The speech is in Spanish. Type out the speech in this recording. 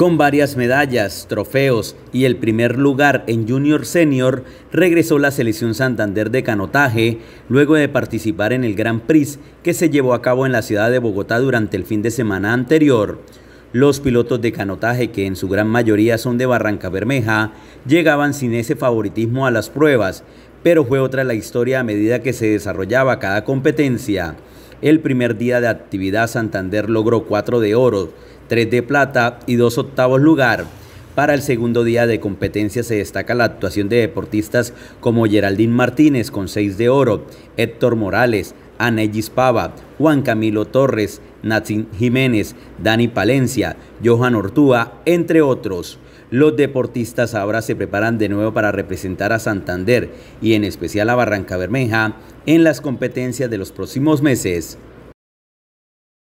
Con varias medallas, trofeos y el primer lugar en Junior Senior, regresó la selección Santander de canotaje luego de participar en el Gran Prix que se llevó a cabo en la ciudad de Bogotá durante el fin de semana anterior. Los pilotos de canotaje, que en su gran mayoría son de Barranca Bermeja, llegaban sin ese favoritismo a las pruebas, pero fue otra la historia a medida que se desarrollaba cada competencia. El primer día de actividad Santander logró 4 de oro, 3 de plata y 2 octavos lugar. Para el segundo día de competencia se destaca la actuación de deportistas como Geraldine Martínez con 6 de oro, Héctor Morales, Anellis Pava, Juan Camilo Torres, Natsin Jiménez, Dani Palencia, Johan Ortúa, entre otros. Los deportistas ahora se preparan de nuevo para representar a Santander y en especial a Barranca Bermeja en las competencias de los próximos meses.